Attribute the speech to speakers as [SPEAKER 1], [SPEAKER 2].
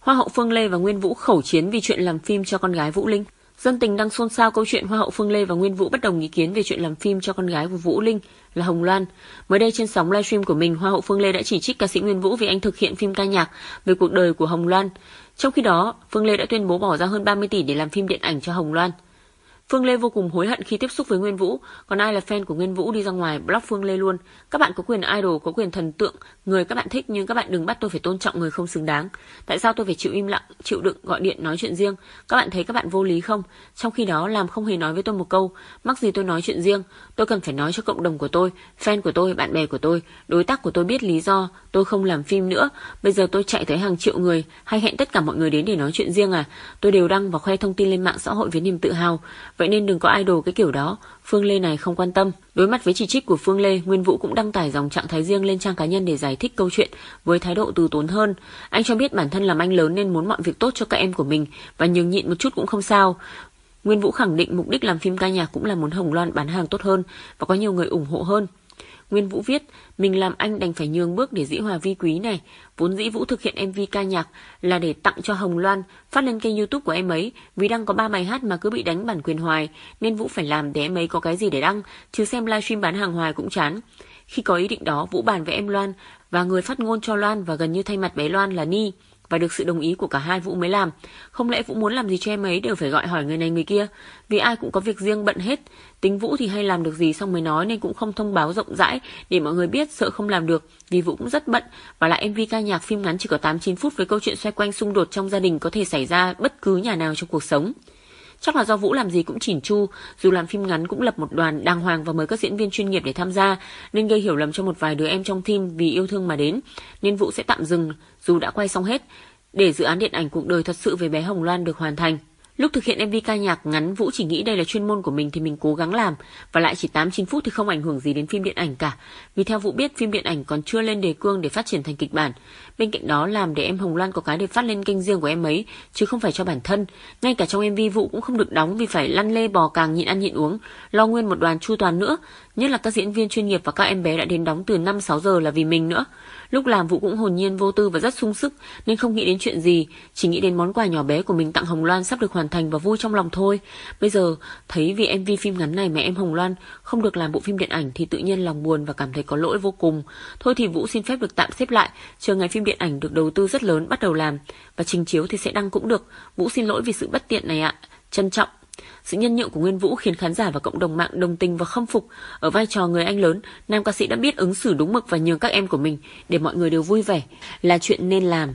[SPEAKER 1] Hoa hậu Phương Lê và Nguyên Vũ khẩu chiến vì chuyện làm phim cho con gái Vũ Linh. Dân tình đang xôn xao câu chuyện Hoa hậu Phương Lê và Nguyên Vũ bất đồng ý kiến về chuyện làm phim cho con gái của Vũ Linh là Hồng Loan. Mới đây trên sóng livestream của mình, Hoa hậu Phương Lê đã chỉ trích ca sĩ Nguyên Vũ vì anh thực hiện phim ca nhạc về cuộc đời của Hồng Loan. Trong khi đó, Phương Lê đã tuyên bố bỏ ra hơn 30 tỷ để làm phim điện ảnh cho Hồng Loan. Phương Lê vô cùng hối hận khi tiếp xúc với Nguyên Vũ, còn ai là fan của Nguyên Vũ đi ra ngoài block Phương Lê luôn. Các bạn có quyền idol, có quyền thần tượng, người các bạn thích nhưng các bạn đừng bắt tôi phải tôn trọng người không xứng đáng. Tại sao tôi phải chịu im lặng, chịu đựng gọi điện nói chuyện riêng? Các bạn thấy các bạn vô lý không? Trong khi đó làm không hề nói với tôi một câu, mắc gì tôi nói chuyện riêng, tôi cần phải nói cho cộng đồng của tôi, fan của tôi, bạn bè của tôi, đối tác của tôi biết lý do tôi không làm phim nữa, bây giờ tôi chạy tới hàng triệu người hay hẹn tất cả mọi người đến để nói chuyện riêng à? Tôi đều đăng và khoe thông tin lên mạng xã hội với niềm tự hào Vậy nên đừng có idol cái kiểu đó, Phương Lê này không quan tâm. Đối mặt với chỉ trích của Phương Lê, Nguyên Vũ cũng đăng tải dòng trạng thái riêng lên trang cá nhân để giải thích câu chuyện với thái độ từ tốn hơn. Anh cho biết bản thân làm anh lớn nên muốn mọi việc tốt cho các em của mình và nhường nhịn một chút cũng không sao. Nguyên Vũ khẳng định mục đích làm phim ca nhạc cũng là muốn Hồng Loan bán hàng tốt hơn và có nhiều người ủng hộ hơn. Nguyên Vũ viết, mình làm anh đành phải nhường bước để Dĩ Hòa vi quý này. Vốn Dĩ Vũ thực hiện MV ca nhạc là để tặng cho Hồng Loan, phát lên kênh YouTube của em ấy, vì đang có ba bài hát mà cứ bị đánh bản quyền hoài, nên Vũ phải làm để em ấy có cái gì để đăng, chứ xem livestream bán hàng hoài cũng chán. Khi có ý định đó, Vũ bàn với em Loan và người phát ngôn cho Loan và gần như thay mặt bé Loan là Ni và được sự đồng ý của cả hai Vũ mới làm. Không lẽ Vũ muốn làm gì cho em ấy đều phải gọi hỏi người này người kia, vì ai cũng có việc riêng bận hết. Tính Vũ thì hay làm được gì xong mới nói nên cũng không thông báo rộng rãi để mọi người biết sợ không làm được, vì Vũ cũng rất bận và lại MV ca nhạc phim ngắn chỉ có 8-9 phút với câu chuyện xoay quanh xung đột trong gia đình có thể xảy ra bất cứ nhà nào trong cuộc sống. Chắc là do Vũ làm gì cũng chỉn chu, dù làm phim ngắn cũng lập một đoàn đàng hoàng và mời các diễn viên chuyên nghiệp để tham gia, nên gây hiểu lầm cho một vài đứa em trong team vì yêu thương mà đến, nên Vũ sẽ tạm dừng dù đã quay xong hết, để dự án điện ảnh cuộc đời thật sự về bé Hồng Loan được hoàn thành. Lúc thực hiện MV ca nhạc ngắn Vũ chỉ nghĩ đây là chuyên môn của mình thì mình cố gắng làm và lại chỉ 8-9 phút thì không ảnh hưởng gì đến phim điện ảnh cả. Vì theo Vũ biết phim điện ảnh còn chưa lên đề cương để phát triển thành kịch bản. Bên cạnh đó làm để em Hồng Loan có cái để phát lên kênh riêng của em ấy chứ không phải cho bản thân. Ngay cả trong MV Vũ cũng không được đóng vì phải lăn lê bò càng nhịn ăn nhịn uống, lo nguyên một đoàn chu toàn nữa. Nhất là các diễn viên chuyên nghiệp và các em bé đã đến đóng từ 5-6 giờ là vì mình nữa. Lúc làm Vũ cũng hồn nhiên vô tư và rất sung sức nên không nghĩ đến chuyện gì, chỉ nghĩ đến món quà nhỏ bé của mình tặng Hồng Loan sắp được hoàn thành và vui trong lòng thôi. Bây giờ thấy vì MV phim ngắn này mà em Hồng Loan không được làm bộ phim điện ảnh thì tự nhiên lòng buồn và cảm thấy có lỗi vô cùng. Thôi thì Vũ xin phép được tạm xếp lại, chờ ngày phim điện ảnh được đầu tư rất lớn bắt đầu làm và trình chiếu thì sẽ đăng cũng được. Vũ xin lỗi vì sự bất tiện này ạ. Trân trọng sự nhân nhượng của Nguyên Vũ khiến khán giả và cộng đồng mạng đồng tình và khâm phục. Ở vai trò người anh lớn, nam ca sĩ đã biết ứng xử đúng mực và nhường các em của mình để mọi người đều vui vẻ là chuyện nên làm.